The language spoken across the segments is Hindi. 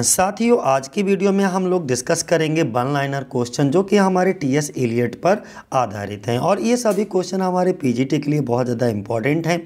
साथियों आज की वीडियो में हम लोग डिस्कस करेंगे वन लाइनर क्वेश्चन जो कि हमारे टी एस एलियट पर आधारित हैं और ये सभी क्वेश्चन हमारे पीजीटी के लिए बहुत ज़्यादा इंपॉर्टेंट हैं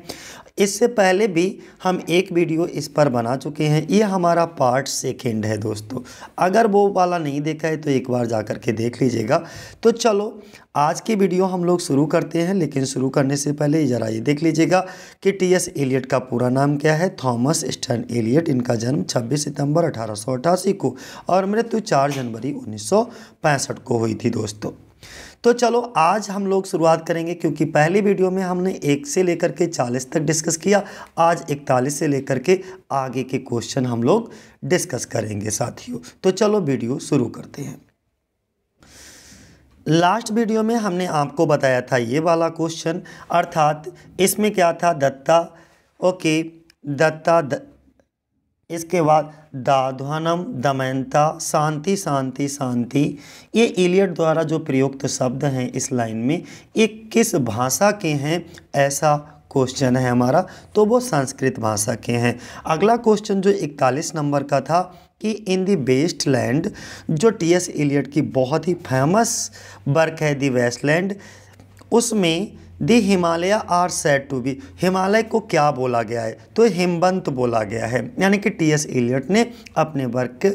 इससे पहले भी हम एक वीडियो इस पर बना चुके हैं ये हमारा पार्ट सेकेंड है दोस्तों अगर वो वाला नहीं देखा है तो एक बार जा कर के देख लीजिएगा तो चलो आज की वीडियो हम लोग शुरू करते हैं लेकिन शुरू करने से पहले ज़रा ये देख लीजिएगा कि टी एस एलियट का पूरा नाम क्या है थॉमस स्टन एलियट इनका जन्म 26 सितंबर अठारह को और मृत्यु 4 जनवरी 1965 को हुई थी दोस्तों तो चलो आज हम लोग शुरुआत करेंगे क्योंकि पहली वीडियो में हमने एक से लेकर के चालीस तक डिस्कस किया आज इकतालीस से लेकर के आगे के क्वेश्चन हम लोग डिस्कस करेंगे साथियों तो चलो वीडियो शुरू करते हैं लास्ट वीडियो में हमने आपको बताया था ये वाला क्वेश्चन अर्थात इसमें क्या था दत्ता ओके दत्ता द, इसके बाद दाध्वनम दमयंता शांति शांति शांति ये इलियट द्वारा जो प्रयुक्त शब्द हैं इस लाइन में ये किस भाषा के हैं ऐसा क्वेश्चन है हमारा तो वो संस्कृत भाषा के हैं अगला क्वेश्चन जो इकतालीस नंबर का था कि इन दी बेस्ट लैंड जो टी एस इलियट की बहुत ही फेमस वर्क है दी वेस्ट लैंड उसमें the Himalaya are set to be Himalaya को क्या बोला गया है तो हिमबंत बोला गया है यानी कि टी एस एलियट ने अपने वर्क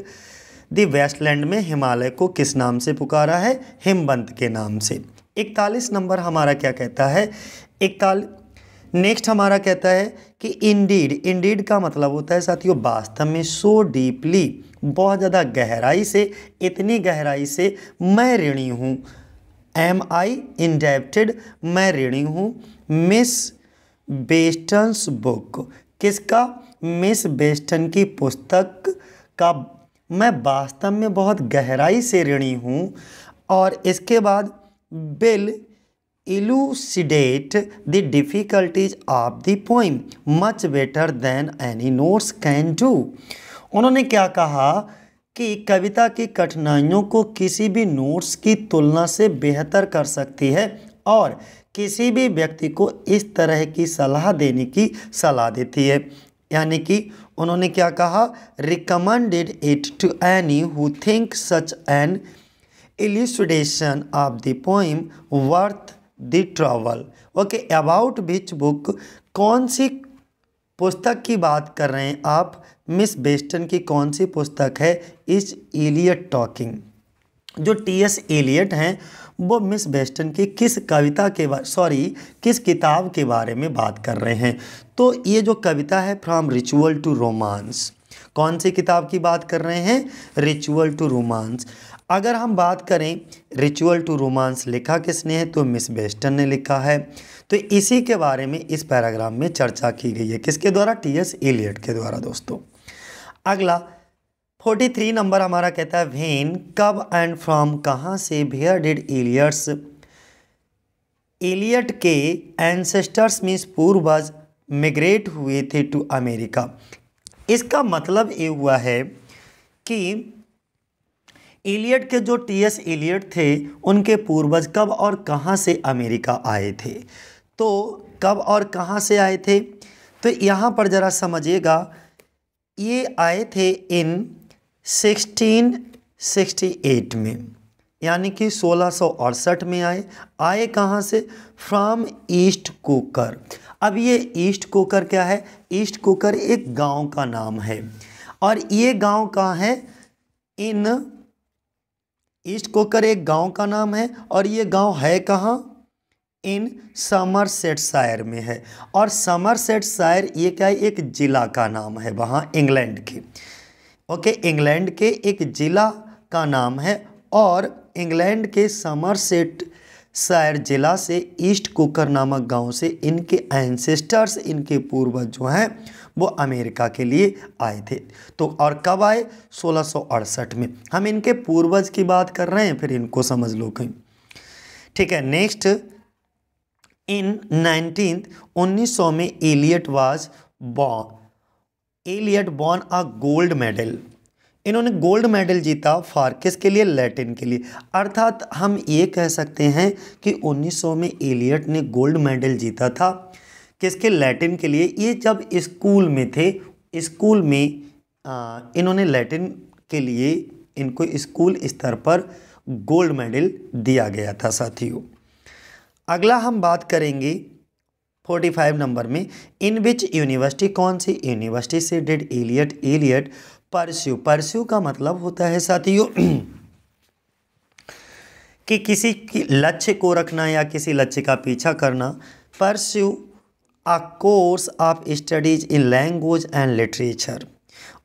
दी वेस्टलैंड में हिमालय को किस नाम से पुकारा है हिमबंत के नाम से इकतालीस नंबर हमारा क्या कहता है इकतालीस नेक्स्ट हमारा कहता है कि इंडीड इंडीड का मतलब होता है साथियों वास्तव में सो डीपली बहुत ज़्यादा गहराई से इतनी गहराई से मैं ऋणी हूँ एम आई इंडेप्टेड मैं ऋणी हूँ मिस बेस्टन्स बुक किसका मिस बेस्टन की पुस्तक का मैं वास्तव में बहुत गहराई से ऋणी हूँ और इसके बाद will elucidate the difficulties of the poem much better than any notes can do उन्होंने क्या कहा कि कविता की कठिनाइयों को किसी भी नोट्स की तुलना से बेहतर कर सकती है और किसी भी व्यक्ति को इस तरह की सलाह देने की सलाह देती है यानी कि उन्होंने क्या कहा recommended it to any who think such an elucidation of the poem worth the trouble okay about which book कौन सी पुस्तक की बात कर रहे हैं आप मिस बेस्टन की कौन सी पुस्तक है इज एलियट टॉकिंग जो टी एस एलियट हैं वो मिस बेस्टन की किस कविता के सॉरी किस किताब के बारे में बात कर रहे हैं तो ये जो कविता है फ्रॉम रिचुअल टू रोमांस कौन सी किताब की बात कर रहे हैं रिचुअल टू रोमांस अगर हम बात करें रिचुअल टू रोमांस लिखा किसने है तो मिस बेस्टन ने लिखा है तो इसी के बारे में इस पैराग्राफ में चर्चा की गई है किसके द्वारा टी एस एलियट के द्वारा दोस्तों अगला 43 नंबर हमारा कहता है वेन कब एंड फ्रॉम कहाँ से भेयर डिड एलियट्स एलियट के एंसेस्टर्स मीन्स पूर्वज मिग्रेट हुए थे टू अमेरिका इसका मतलब ये हुआ है कि एलियट के जो टी एस एलियट थे उनके पूर्वज कब और कहाँ से अमेरिका आए थे तो कब और कहाँ से आए थे तो यहाँ पर ज़रा समझिएगा ये आए थे इन 1668 में यानी कि सोलह में आए आए कहाँ से फ्राम ईस्ट कोकर अब ये ईस्ट कोकर क्या है ईस्ट कोकर एक गांव का नाम है और ये गांव कहाँ है इन ईस्ट कोकर एक गांव का नाम है और ये गांव है कहाँ इन समर शायर में है और समर शायर ये क्या है एक ज़िला का नाम है वहाँ इंग्लैंड के ओके इंग्लैंड के एक ज़िला का नाम है और इंग्लैंड के सेट शायर जिला से ईस्ट कुकर नामक गांव से इनके एंसेस्टर्स इनके पूर्वज जो हैं वो अमेरिका के लिए आए थे तो और कब आए सोलह में हम इनके पूर्वज की बात कर रहे हैं फिर इनको समझ लो कहीं ठीक है नेक्स्ट इन नाइनटीन उन्नीस सौ में Eliot was born Eliot born a gold medal इन्होंने गोल्ड मेडल जीता फार के लिए लैटिन के लिए अर्थात हम ये कह सकते हैं कि 1900 में एलियट ने गोल्ड मेडल जीता था किसके लैटिन के लिए ये जब स्कूल में थे स्कूल में आ, इन्होंने लैटिन के लिए इनको स्कूल स्तर पर गोल्ड मेडल दिया गया था साथियों अगला हम बात करेंगे 45 नंबर में इन विच यूनिवर्सिटी कौन सी यूनिवर्सिटी से did Eliot Eliot pursue pursue का मतलब होता है साथियों कि किसी की लक्ष्य को रखना या किसी लक्ष्य का पीछा करना pursue a course of studies in language and literature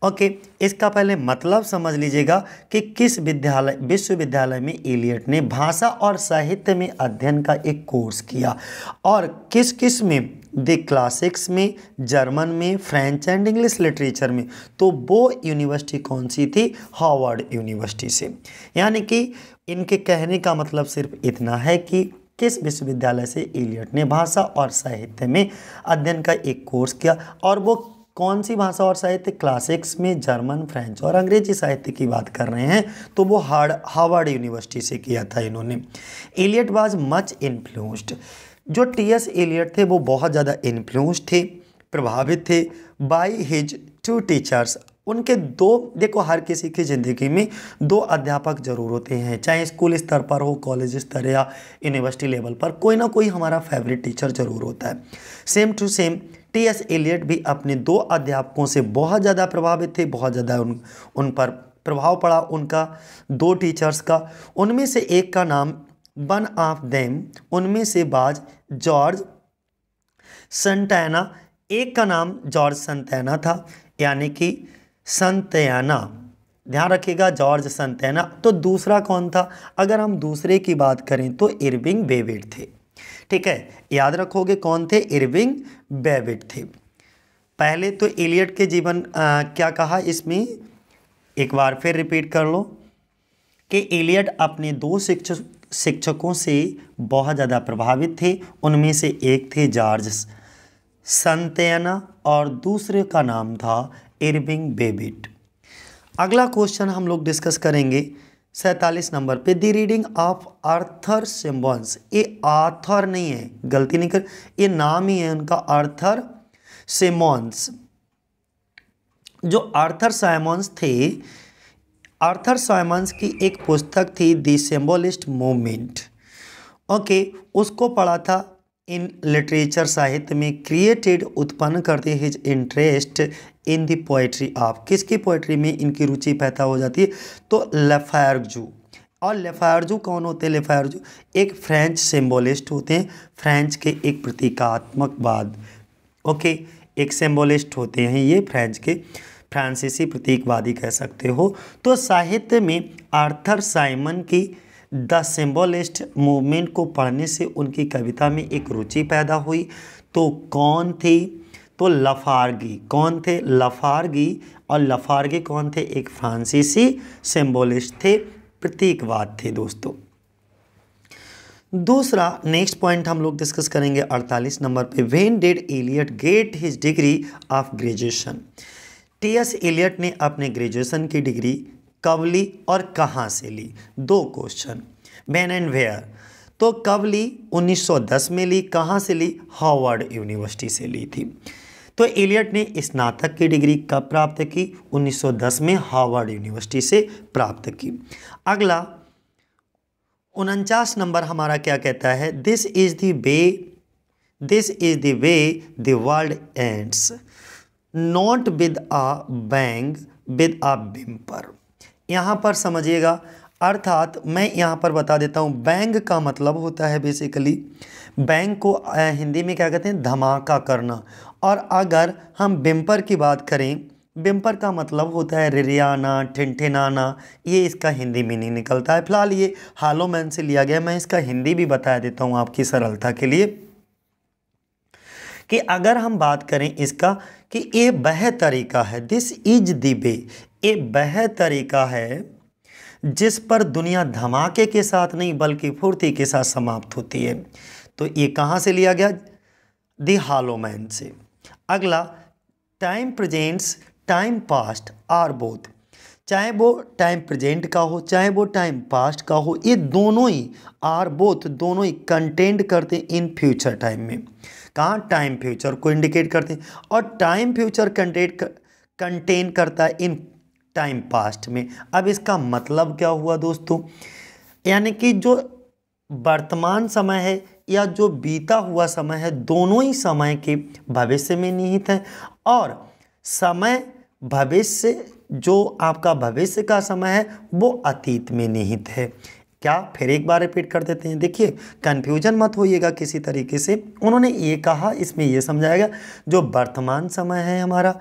okay इसका पहले मतलब समझ लीजिएगा कि किस विद्यालय विश्वविद्यालय में एलियट ने भाषा और साहित्य में अध्ययन का एक कोर्स किया और किस किस में द क्लासिक्स में जर्मन में फ्रेंच एंड इंग्लिश लिटरेचर में तो वो यूनिवर्सिटी कौन सी थी हॉवर्ड यूनिवर्सिटी से यानी कि इनके कहने का मतलब सिर्फ इतना है कि किस विश्वविद्यालय से एलियट ने भाषा और साहित्य में अध्ययन का एक कोर्स किया और वो कौन सी भाषा और साहित्य क्लासिक्स में जर्मन फ्रेंच और अंग्रेजी साहित्य की बात कर रहे हैं तो वो हार्ड हार्वर्ड यूनिवर्सिटी से किया था इन्होंने एलियट वाज मच इन्फ्लुएंस्ड जो टी एस एलियट थे वो बहुत ज़्यादा इन्फ्लुएंस्ड थे प्रभावित थे बाई हिज टू टीचर्स उनके दो देखो हर किसी की ज़िंदगी में दो अध्यापक जरूर होते हैं चाहे स्कूल स्तर पर हो कॉलेज स्तर या यूनिवर्सिटी लेवल पर कोई ना कोई हमारा फेवरेट टीचर ज़रूर होता है same to same T S Eliot भी अपने दो अध्यापकों से बहुत ज़्यादा प्रभावित थे बहुत ज़्यादा उन उन पर प्रभाव पड़ा उनका दो टीचर्स का उनमें से एक का नाम वन ऑफ देम उनमें से बाज जॉर्ज सन्टैना एक का नाम जॉर्ज संतैना था यानी कि संतैना ध्यान रखिएगा जॉर्ज संतैना तो दूसरा कौन था अगर हम दूसरे की बात करें तो इरविंग बेविड थे ठीक है याद रखोगे कौन थे इरविंग बेबिट थे पहले तो एलियट के जीवन आ, क्या कहा इसमें एक बार फिर रिपीट कर लो कि एलियट अपने दो शिक्षक शिक्षकों से बहुत ज़्यादा प्रभावित थे उनमें से एक थे जॉर्ज संतयना और दूसरे का नाम था इरविंग बेबिट अगला क्वेश्चन हम लोग डिस्कस करेंगे सैतालीस नंबर पे the reading of Arthur Symons ये आर्थर नहीं है गलती नहीं कर ये नाम ही है उनका आर्थर सिमोन्स जो आर्थर साइमोन्स थे आर्थर साइमोन्स की एक पुस्तक थी दी सिम्बोलिस्ट ओके उसको पढ़ा था इन लिटरेचर साहित्य में क्रिएटेड उत्पन्न करते his interest in the poetry of किसकी पोइट्री में इनकी रुचि पैदा हो जाती है तो लेफायरजू और लेफायरजू कौन होते हैं लेफायरजू एक फ्रेंच सिम्बोलिस्ट होते हैं फ्रेंच के एक प्रतीकात्मकवाद ओके एक सिम्बोलिस्ट होते हैं ये फ्रेंच के फ्रांसीसी प्रतीकवादी कह सकते हो तो साहित्य में आर्थर साइमन की द सिम्बोलिस्ट मूवमेंट को पढ़ने से उनकी कविता में एक रुचि पैदा हुई तो कौन थी तो लफारगी कौन थे लफारगी और लफारगी कौन थे एक फ्रांसीसी सिम्बोलिस्ट थे प्रतीकवाद थे दोस्तों दूसरा नेक्स्ट पॉइंट हम लोग डिस्कस करेंगे 48 नंबर पे when did Eliot get his degree of graduation T S Eliot ने अपने ग्रेजुएशन की डिग्री कब ली और कहाँ से ली दो क्वेश्चन वेन एंड वेयर तो कब ली 1910 में ली कहाँ से ली हार्वर्ड यूनिवर्सिटी से ली थी तो एलियट ने स्नातक की डिग्री कब प्राप्त की 1910 में हार्वर्ड यूनिवर्सिटी से प्राप्त की अगला उनचास नंबर हमारा क्या कहता है this is the way this is the way the world ends not with a bang with a whimper यहाँ पर समझिएगा अर्थात मैं यहाँ पर बता देता हूँ बैंग का मतलब होता है बेसिकली बैंग को हिंदी में क्या कहते हैं धमाका करना और अगर हम बिम्पर की बात करें बिम्पर का मतलब होता है रिरियाना ठिनठिनाना ये इसका हिंदी मीनिंग निकलता है फिलहाल ये हालोमैन से लिया गया मैं इसका हिंदी भी बता देता हूँ आपकी सरलता के लिए कि अगर हम बात करें इसका कि ये वह तरीका है दिस इज दी वे ये वह तरीका है जिस पर दुनिया धमाके के साथ नहीं बल्कि फुर्ती के साथ समाप्त होती है तो ये कहाँ से लिया गया द हालोमैन से अगला time presents time past are both चाहे वो टाइम प्रेजेंट का हो चाहे वो टाइम पास्ट का हो ये दोनों ही आर बोथ दोनों ही कंटेंट करते इन फ्यूचर टाइम में कहाँ टाइम फ्यूचर को इंडिकेट करते हैं और टाइम फ्यूचर कंटेट कंटेन करता है इन टाइम पास्ट में अब इसका मतलब क्या हुआ दोस्तों यानी कि जो वर्तमान समय है या जो बीता हुआ समय है दोनों ही समय के भविष्य में निहित है और समय भविष्य जो आपका भविष्य का समय है वो अतीत में निहित है क्या फिर एक बार रिपीट कर देते हैं देखिए कन्फ्यूजन मत होइएगा किसी तरीके से उन्होंने ये कहा इसमें ये समझाएगा जो वर्तमान समय है हमारा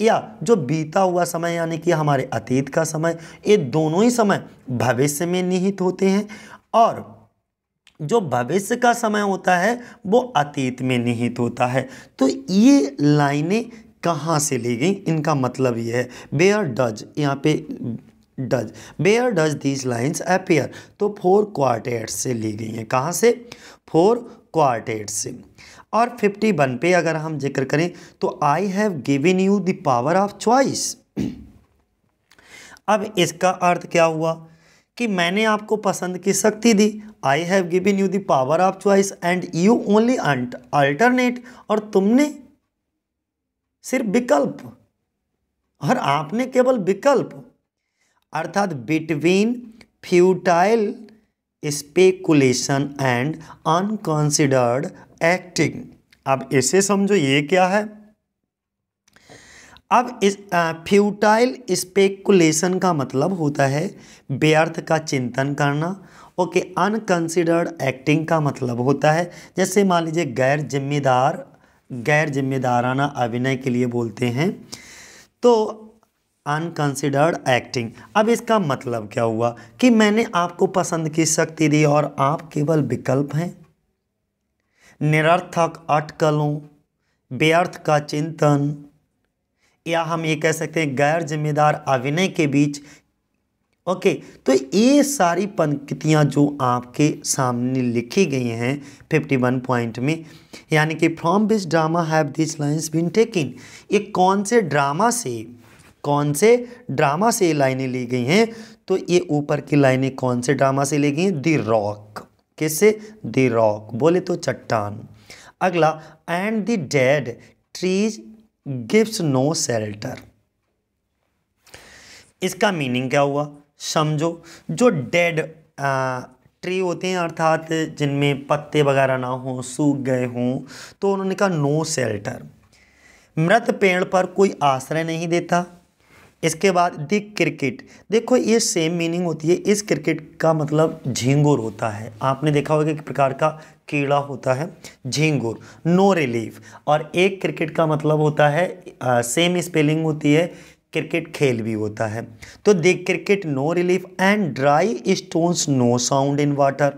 या जो बीता हुआ समय यानी कि हमारे अतीत का समय ये दोनों ही समय भविष्य में निहित होते हैं और जो भविष्य का समय होता है वो अतीत में निहित होता है तो ये लाइनें कहाँ से ली गई इनका मतलब ये है वेयर डज यहाँ पे does where does these lines appear तो फोर क्वार्टेट्स से ली गई हैं कहाँ से फोर क्वार्टेट्स से और फिफ्टी वन पे अगर हम जिक्र करें तो I have given you the power of choice अब इसका अर्थ क्या हुआ कि मैंने आपको पसंद की शक्ति दी I have given you the power of choice and you only alternate और तुमने सिर्फ विकल्प और आपने केवल विकल्प अर्थात between futile speculation and unconsidered acting अब इसे समझो ये क्या है अब इस फ्यूटाइल स्पेकुलेशन का मतलब होता है व्यर्थ का चिंतन करना ओके अनकंसिडर्ड एक्टिंग का मतलब होता है जैसे मान लीजिए गैर जिम्मेदार गैर जिम्मेदाराना अभिनय के लिए बोलते हैं तो अनकंसिडर्ड एक्टिंग अब इसका मतलब क्या हुआ कि मैंने आपको पसंद की शक्ति दी और आप केवल विकल्प हैं निरर्थक अटकलों व्यर्थ का चिंतन या हम ये कह सकते हैं गैर जिम्मेदार अभिनय के बीच ओके तो ये सारी पंक्तियाँ जो आपके सामने लिखी गई हैं 51 पॉइंट में यानी कि from this drama have this lines been taking ये कौन से ड्रामा से कौन से ड्रामा से लाइनें ली गई हैं तो ये ऊपर की लाइनें कौन से ड्रामा से ली गई हैं दी रॉक किससे दी रॉक बोले तो चट्टान अगला and the dead trees gives no shelter इसका मीनिंग क्या हुआ समझो जो डेड ट्री होते हैं अर्थात जिनमें पत्ते वगैरह ना हों सूख गए हों तो उन्होंने कहा नो सेल्टर मृत पेड़ पर कोई आश्रय नहीं देता इसके बाद द क्रिकेट देखो ये सेम मीनिंग होती है इस क्रिकेट का मतलब झींगुर होता है आपने देखा होगा एक प्रकार का कीड़ा होता है झींगुर नो रिलीफ और एक क्रिकेट का मतलब होता है आ, सेम स्पेलिंग होती है क्रिकेट खेल भी होता है तो the cricket no relief and dry stones no sound in water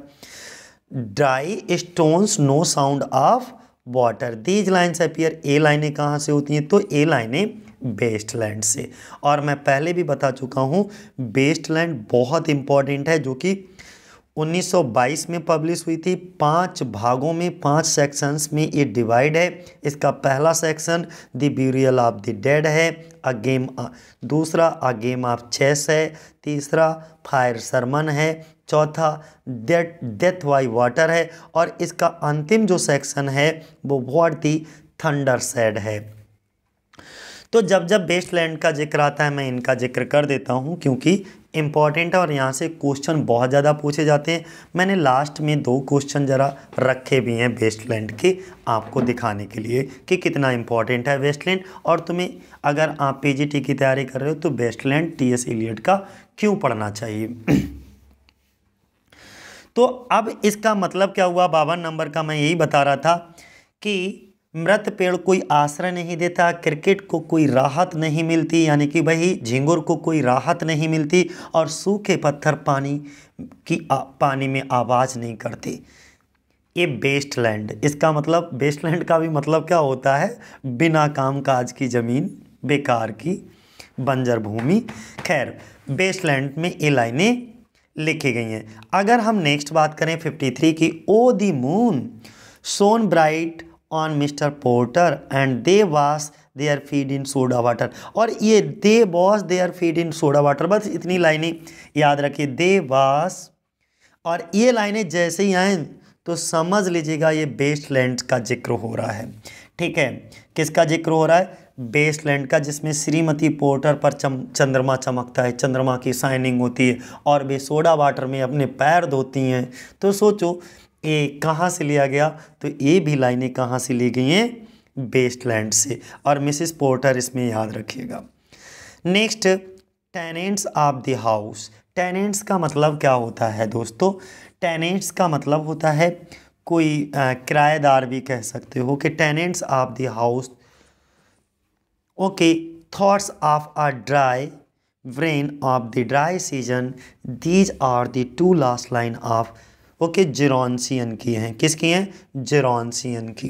dry stones no sound of water these lines appear ए लाइनें कहाँ से होती हैं तो ए लाइनें बेस्टलैंड से और मैं पहले भी बता चुका हूँ बेस्टलैंड बहुत इम्पॉर्टेंट है जो कि 1922 में पब्लिश हुई थी पांच भागों में पांच सेक्शंस में ये डिवाइड है इसका पहला section the burial of the dead है अ गेम दूसरा अ गेम ऑफ चेस है तीसरा फायर सरमन है चौथा डेथ डेथ वाई वाटर है और इसका अंतिम जो सेक्शन है वो वॉट दी थंडर सेड है तो जब जब बेस्ट लैंड का जिक्र आता है मैं इनका जिक्र कर देता हूँ क्योंकि इम्पॉर्टेंट है और यहाँ से क्वेश्चन बहुत ज़्यादा पूछे जाते हैं मैंने लास्ट में दो क्वेश्चन ज़रा रखे भी हैं वेस्टलैंड के आपको दिखाने के लिए कि कितना इम्पॉर्टेंट है वेस्टलैंड और तुम्हें अगर आप पीजीटी की तैयारी कर रहे हो तो वेस्टलैंड टी एस एलियड का क्यों पढ़ना चाहिए तो अब इसका मतलब क्या हुआ बावन नंबर का मैं यही बता रहा था कि मृत पेड़ कोई आश्रय नहीं देता क्रिकेट को कोई राहत नहीं मिलती यानी कि भाई झिंगुर को कोई राहत नहीं मिलती और सूखे पत्थर पानी की आ, पानी में आवाज़ नहीं करते ये बेस्ट लैंड इसका मतलब बेस्ट लैंड का भी मतलब क्या होता है बिना काम काज की ज़मीन बेकार की बंजर भूमि खैर बेस्ट लैंड में ये लाइनें लिखी गई हैं अगर हम नेक्स्ट बात करें 53 की O the moon shone bright on mister Porter and they wash they are feed in soda water और ये they wash they are feed in soda water बस इतनी लाइनें याद रखिए दे वॉश और ये लाइनें जैसे ही आए तो समझ लीजिएगा ये बेस्ट लैंड का जिक्र हो रहा है ठीक है किसका जिक्र हो रहा है बेस्ट लैंड का जिसमें श्रीमती पोर्टर पर चम, चंद्रमा चमकता है चंद्रमा की शाइनिंग होती है और वे सोडा वाटर में अपने पैर धोती हैं तो सोचो ए कहाँ से लिया गया तो ए भी लाइनें कहाँ से ली गई हैं बेस्टलैंड से और मिसिस पोर्टर इसमें याद रखिएगा next tenants of the house tenants का मतलब क्या होता है दोस्तों टेनेंट्स का मतलब होता है कोई किराएदार भी कह सकते हो कि tenants of the house okay thoughts of a dry brain of the dry season these are the two last line of वो कि की हैं किसकी हैं जिरोनसियन की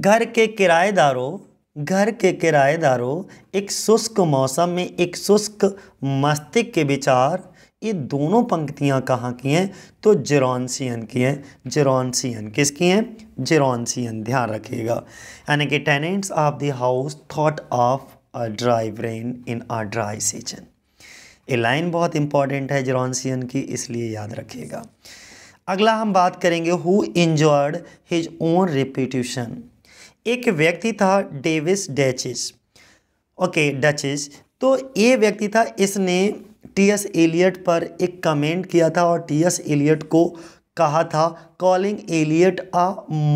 घर के किराएदारों घर के किराएदारों एक शुष्क मौसम में एक शुष्क मस्तिष्क के विचार ये दोनों पंक्तियाँ कहाँ की हैं तो जिरोनसियन की हैं जिरोनसियन किसकी हैं जिरोनसियन ध्यान रखिएगा यानी कि tenants of the house thought of a dry rain in a dry season ए लाइन बहुत इंपॉर्टेंट है जरॉन्सियन की इसलिए याद रखिएगा अगला हम बात करेंगे who enjoyed his own reputation एक व्यक्ति था डेविस डैचिस ओके डचिस तो ये व्यक्ति था इसने टी एस एलियट पर एक कमेंट किया था और टी एस एलियट को कहा था calling Eliot a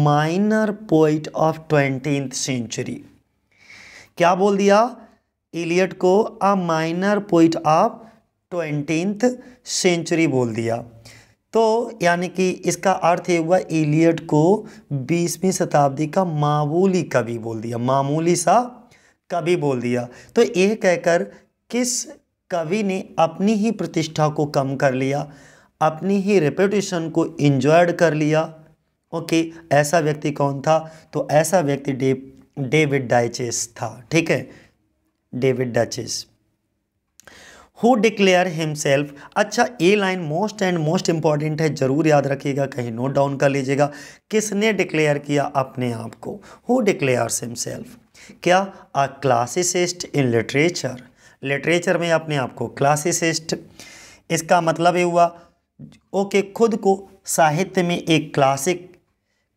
minor poet of twenty century क्या बोल दिया इलियट को a minor poet of twentieth century बोल दिया तो यानी कि इसका अर्थ ये हुआ इलियट को बीसवीं शताब्दी का मामूली कवि बोल दिया मामूली सा कवि बोल दिया तो ये कहकर किस कवि ने अपनी ही प्रतिष्ठा को कम कर लिया अपनी ही रेपुटेशन को इंजॉयड कर लिया ओके ऐसा व्यक्ति कौन था तो ऐसा व्यक्ति डे डेविड डाइचेस था ठीक है David Daiches who declare himself अच्छा ये line most and most important है जरूर याद रखिएगा कहीं नोट डाउन कर लीजिएगा किसने डिक्लेयर किया अपने आप को हु डिक्लेयर्स हिमसेल्फ क्या a classicist in literature literature में अपने आप को क्लासिसिस्ट इसका मतलब ये हुआ ओके खुद को साहित्य में एक क्लासिक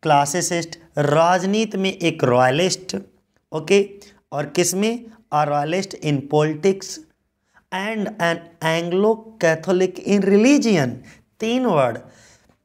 क्लासिसिस्ट राजनीति में एक रॉयलिस्ट ओके और किस में royalist in politics and an Anglo Catholic in religion तीन वर्ड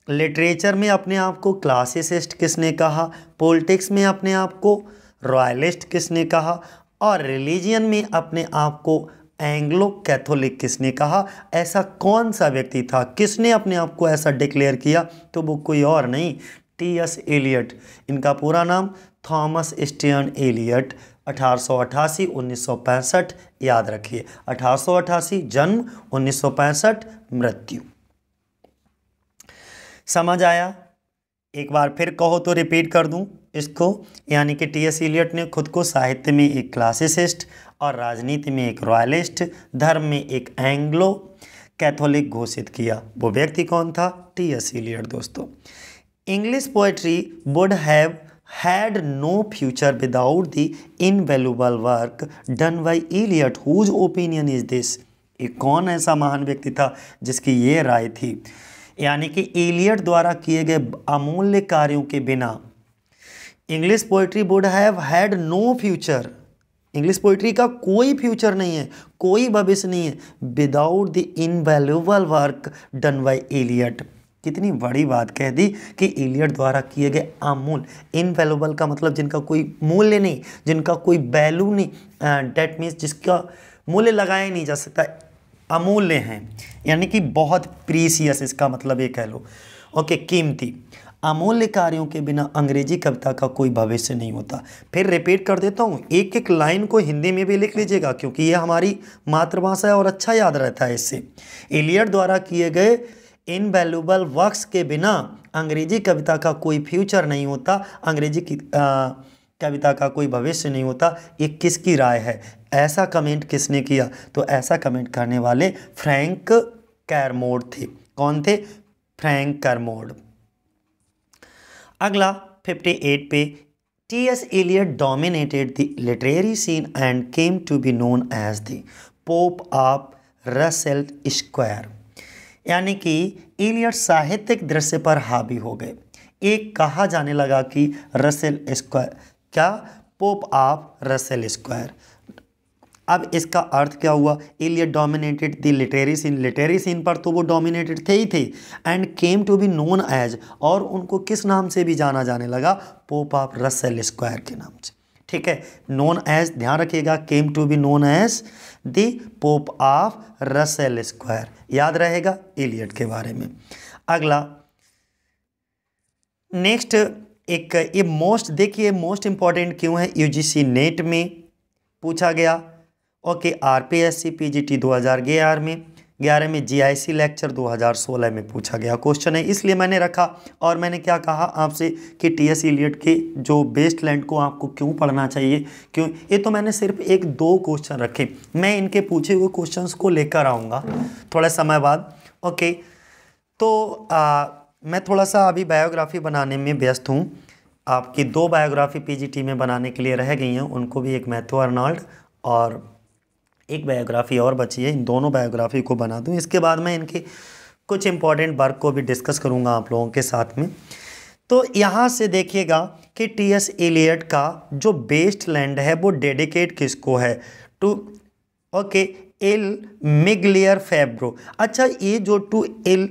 लिटरेचर में अपने आप को क्लासिसिस्ट किसने कहा पॉलिटिक्स में अपने आप को रॉयलिस्ट किसने कहा और रिलीजियन में अपने आप को एंग्लो कैथोलिक किसने कहा ऐसा कौन सा व्यक्ति था किसने अपने आप को ऐसा डिक्लेयर किया तो वो कोई और नहीं टी एस एलियट इनका पूरा नाम थॉमस स्टियन एलियट अठारह 1965 याद रखिए अठारह जन्म 1965 मृत्यु समझ आया एक बार फिर कहो तो रिपीट कर दूं इसको यानी कि टी एस इलियट ने खुद को साहित्य में एक क्लासिसिस्ट और राजनीति में एक रॉयलिस्ट धर्म में एक एंग्लो कैथोलिक घोषित किया वो व्यक्ति कौन था टी एस इलियट दोस्तों English poetry would have had no future without the invaluable work done by Eliot. Whose opinion is this? एक कौन ऐसा महान व्यक्ति था जिसकी ये राय थी यानी कि एलियट द्वारा किए गए अमूल्य कार्यों के बिना English poetry would have had no future English poetry का कोई फ्यूचर नहीं है कोई भविष्य नहीं है without the invaluable work done by Eliot कितनी बड़ी बात कह दी कि इलियट द्वारा किए गए अमूल इनवेलुबल का मतलब जिनका कोई मूल्य नहीं जिनका कोई वैल्यू नहीं डेट मीन्स जिसका मूल्य लगाया नहीं जा सकता अमूल्य हैं यानी कि बहुत प्रीसियस इसका मतलब ये कह लो ओके कीमती अमूल्य कार्यों के बिना अंग्रेजी कविता का कोई भविष्य नहीं होता फिर रिपीट कर देता हूँ एक एक लाइन को हिंदी में भी लिख लीजिएगा क्योंकि ये हमारी मातृभाषा है और अच्छा याद रहता है इससे इलियट द्वारा किए गए इन वैल्यूबल वर्क्स के बिना अंग्रेजी कविता का कोई फ्यूचर नहीं होता अंग्रेजी की कविता का कोई भविष्य नहीं होता ये किसकी राय है ऐसा कमेंट किसने किया तो ऐसा कमेंट करने वाले फ्रैंक कैरमोड थे कौन थे फ्रैंक कैरमोड अगला 58 पे T S Eliot dominated the literary scene and came to be known as the pope of Russell Square यानी कि इलियट साहित्यिक दृश्य पर हावी हो गए एक कहा जाने लगा कि रसेल स्क्वायर क्या पोप ऑफ रसेल स्क्वायर अब इसका अर्थ क्या हुआ Eliot dominated the literary scene literary scene पर तो वो डोमिनेटेड थे ही थे and came to be known as और उनको किस नाम से भी जाना जाने लगा पोप ऑफ रसेल स्क्वायर के नाम से ठीक है नोन एज ध्यान रखिएगा came to be known as the pope of Russell Square याद रहेगा इलियट के बारे में अगला नेक्स्ट एक ये मोस्ट देखिए मोस्ट इंपॉर्टेंट क्यों है यूजीसी नेट में पूछा गया ओके आरपीएससी पीजीटी 2011 टी दो हज़ार ग्यारह में ग्यारह में जीआईसी लेक्चर 2016 में पूछा गया क्वेश्चन है इसलिए मैंने रखा और मैंने क्या कहा आपसे कि टी एस इलियट के जो बेस्ट लैंड को आपको क्यों पढ़ना चाहिए क्यों ये तो मैंने सिर्फ एक दो क्वेश्चन रखे मैं इनके पूछे हुए क्वेश्चन को लेकर आऊँगा थोड़ा समय बाद ओके तो आ, मैं थोड़ा सा अभी बायोग्राफी बनाने में व्यस्त हूँ आपकी दो बायोग्राफी पीजीटी में बनाने के लिए रह गई हैं उनको भी एक मैथ्यू अर्नाल्ड और एक बायोग्राफ़ी और बची है इन दोनों बायोग्राफ़ी को बना दूँ इसके बाद मैं इनके कुछ इंपॉर्टेंट वर्क को भी डिस्कस करूँगा आप लोगों के साथ में तो यहाँ से देखिएगा कि टी एस एलियट का जो बेस्ट लैंड है वो डेडिकेट किसको है to okay il miglior fabbro अच्छा ये जो टू एल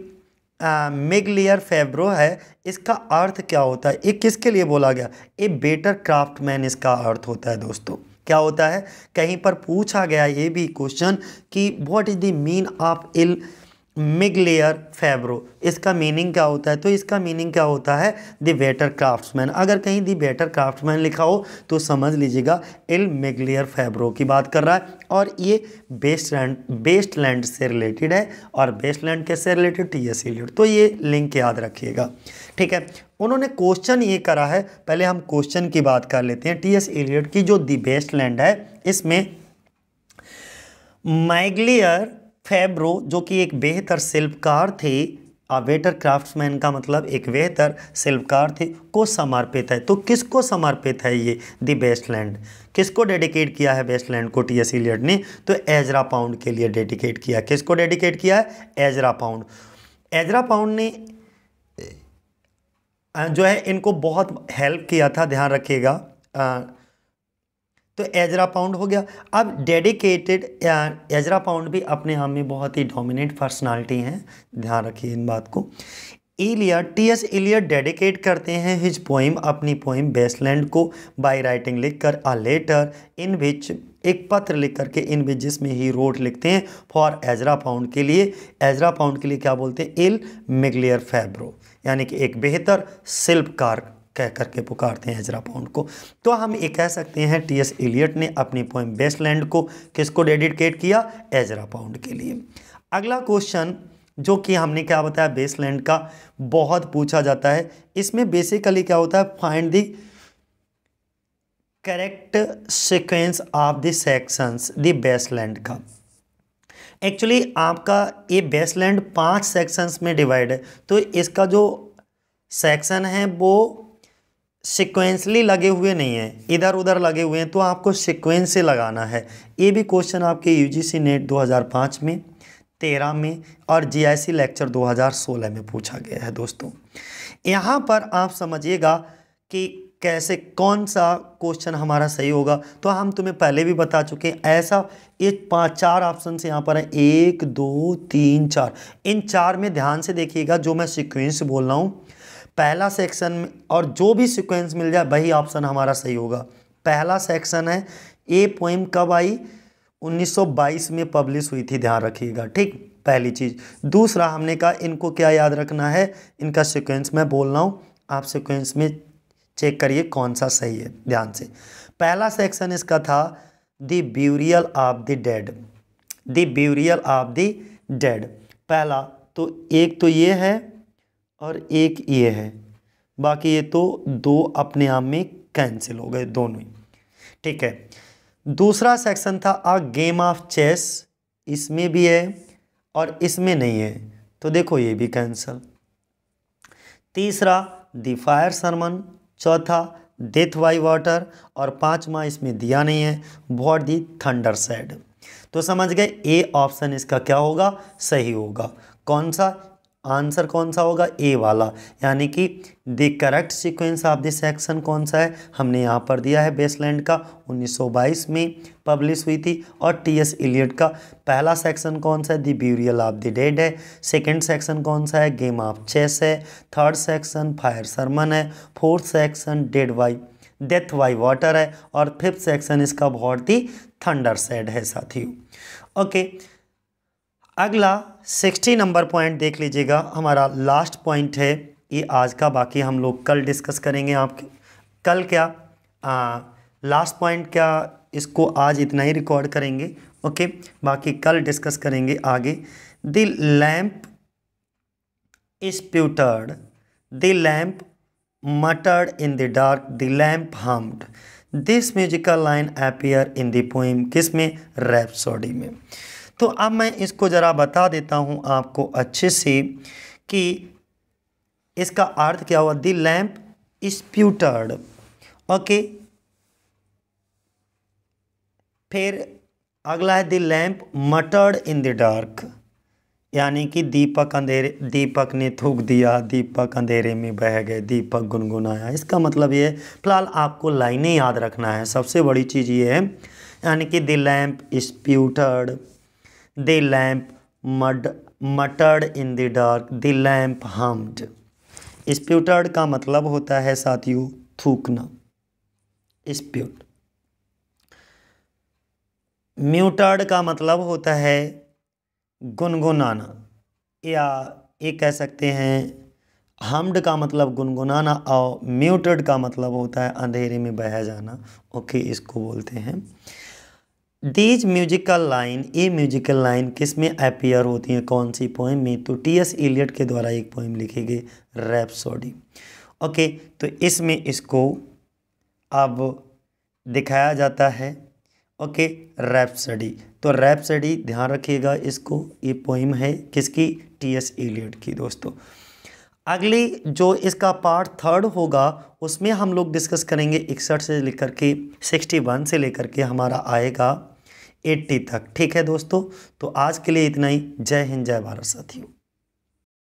मिगलियर फेब्रो है इसका अर्थ क्या होता है ये किसके लिए बोला गया ए बेटर क्राफ्टमैन इसका अर्थ होता है दोस्तों क्या होता है कहीं पर पूछा गया ये भी क्वेश्चन कि what is the mean of il miglior fabbro fabbro इसका मीनिंग क्या होता है तो इसका मीनिंग क्या होता है द बेटर क्राफ्ट्समैन अगर कहीं दी बेटर क्राफ्ट्समैन लिखा हो तो समझ लीजिएगा इल मिगलेयर फेब्रो की बात कर रहा है और ये बेस्ट लैंड बेस्ट लैंड से रिलेटेड है और बेस्ट लैंड कैसे रिलेटेड टी एस तो ये लिंक याद रखिएगा ठीक है उन्होंने क्वेश्चन ये करा है पहले हम क्वेश्चन की बात कर लेते हैं टी एस एलियट की जो दी बेस्ट लैंड है इसमें मैगलियर फेब्रो जो कि एक बेहतर शिल्पकार थे वेटर क्राफ्ट्समैन का मतलब एक बेहतर शिल्पकार थे को समर्पित है तो किसको समर्पित है ये दी बेस्ट लैंड किसको डेडिकेट किया है बेस्ट लैंड को टी एस एलियट ने तो एजरा पाउंड के लिए डेडिकेट किया किसको डेडिकेट किया है एजरा पाउंड एजरा पाउंड ने जो है इनको बहुत हेल्प किया था ध्यान रखिएगा तो एजरा पाउंड हो गया अब डेडिकेटेड एजरा पाउंड भी अपने आप में बहुत ही डोमिनेंट पर्सनालिटी हैं ध्यान रखिए इन बात को Eliot T S Eliot dedicate करते हैं हिज पोइम अपनी पोइम बेसलैंड को बाय राइटिंग लिखकर अ लेटर इन विच एक पत्र लिख करके इन विच जिसमें ही रोड लिखते हैं फॉर एजरा पाउंड के लिए एजरा पाउंड के लिए क्या बोलते हैं इल मिगलियर फैब्रो यानी कि एक बेहतर शिल्पकार कह करके पुकारते हैं हजरा पाउंड को तो हम ये कह सकते हैं टी एस एलियट ने अपनी पोइम बेस्टलैंड को किसको डेडिकेट किया एजरा पाउंड के लिए अगला क्वेश्चन जो कि हमने क्या बताया बेसलैंड का बहुत पूछा जाता है इसमें बेसिकली क्या होता है find the correct sequence of the sections the land का एक्चुअली आपका ये बेस्टलैंड पांच सेक्शंस में डिवाइड है तो इसका जो सेक्शन है वो सिक्वेंसली लगे हुए नहीं हैं इधर उधर लगे हुए हैं तो आपको सिक्वेंस से लगाना है ये भी क्वेश्चन आपके यूजीसी नेट 2005 में तेरह में और जीआईसी लेक्चर 2016 में पूछा गया है दोस्तों यहाँ पर आप समझिएगा कि कैसे कौन सा क्वेश्चन हमारा सही होगा तो हम तुम्हें पहले भी बता चुके हैं ऐसा ये पाँच चार ऑप्शन से यहाँ पर है एक दो तीन चार इन चार में ध्यान से देखिएगा जो मैं सिक्वेंस बोल रहा हूँ पहला सेक्शन और जो भी सिक्वेंस मिल जाए वही ऑप्शन हमारा सही होगा पहला सेक्शन है ए पोइम कब आई 1922 में पब्लिश हुई थी ध्यान रखिएगा ठीक पहली चीज़ दूसरा हमने कहा इनको क्या याद रखना है इनका सिक्वेंस मैं बोल रहा हूँ आप सिक्वेंस में चेक करिए कौन सा सही है ध्यान से पहला सेक्शन इसका था the burial of the dead the burial of the dead पहला तो एक तो ये है और एक ये है बाकी ये तो दो अपने आप में कैंसिल हो गए दोनों ही ठीक है दूसरा सेक्शन था अ गेम ऑफ चेस इसमें भी है और इसमें नहीं है तो देखो ये भी कैंसिल तीसरा द फायर सरमन चौथा डेथ वाई वाटर और पांचवा इसमें दिया नहीं है वॉट दी थंडर सेड तो समझ गए ए ऑप्शन इसका क्या होगा सही होगा कौन सा आंसर कौन सा होगा ए वाला यानी कि the correct sequence of this section कौन सा है हमने यहाँ पर दिया है बेसलैंड का 1922 में पब्लिश हुई थी और टी एस एलियड का पहला सेक्शन कौन सा है the burial of the dead है सेकंड सेक्शन कौन सा है गेम ऑफ चेस है थर्ड सेक्शन फायर सरमन है fourth section dead by death by water है और फिफ्थ सेक्शन इसका बहुत ही थंडर सेड है साथियों ओके okay, अगला सिक्सटी नंबर पॉइंट देख लीजिएगा हमारा लास्ट पॉइंट है ये आज का बाकी हम लोग कल डिस्कस करेंगे आपके कल क्या आ, लास्ट पॉइंट क्या इसको आज इतना ही रिकॉर्ड करेंगे ओके बाकी कल डिस्कस करेंगे आगे the lamp sputtered the lamp muttered in the dark the lamp hummed this musical line appear in the poem किस में रैपसोडी में तो अब मैं इसको ज़रा बता देता हूँ आपको अच्छे से कि इसका अर्थ क्या हुआ दी लैम्प स्प्यूटर्ड ओके फिर अगला है the lamp muttered in the dark यानी कि दीपक अंधेरे दीपक ने थूक दिया दीपक अंधेरे में बह गए दीपक गुनगुनाया इसका मतलब ये फिलहाल आपको लाइनें याद रखना है सबसे बड़ी चीज़ ये है यानी कि the lamp sputtered The lamp mud, muttered in the dark. The lamp hummed. sputtered का मतलब होता है साथियों थूकना स्प्यूट म्यूटर्ड का मतलब होता है गुनगुनाना या ये कह सकते हैं हम्ड का मतलब गुनगुनाना और म्यूटेड का मतलब होता है अंधेरे में बह जाना ओके इसको बोलते हैं दीज म्यूजिकल लाइन ये म्यूजिकल लाइन किस में अपेयर होती हैं कौन सी पोइम में तो टी एस एलियट के द्वारा एक पोइम लिखी गई रैप्सोडी ओके तो इसमें इसको अब दिखाया जाता है ओके सडी तो सडी ध्यान रखिएगा इसको ये पोइम है किसकी टी एस एलियट की दोस्तों अगली जो इसका पार्ट थर्ड होगा उसमें हम लोग डिस्कस करेंगे इकसठ से लेकर के सिक्सटी वन से लेकर के हमारा आएगा एट्टी तक ठीक है दोस्तों तो आज के लिए इतना ही जय हिंद जय भारत साथियों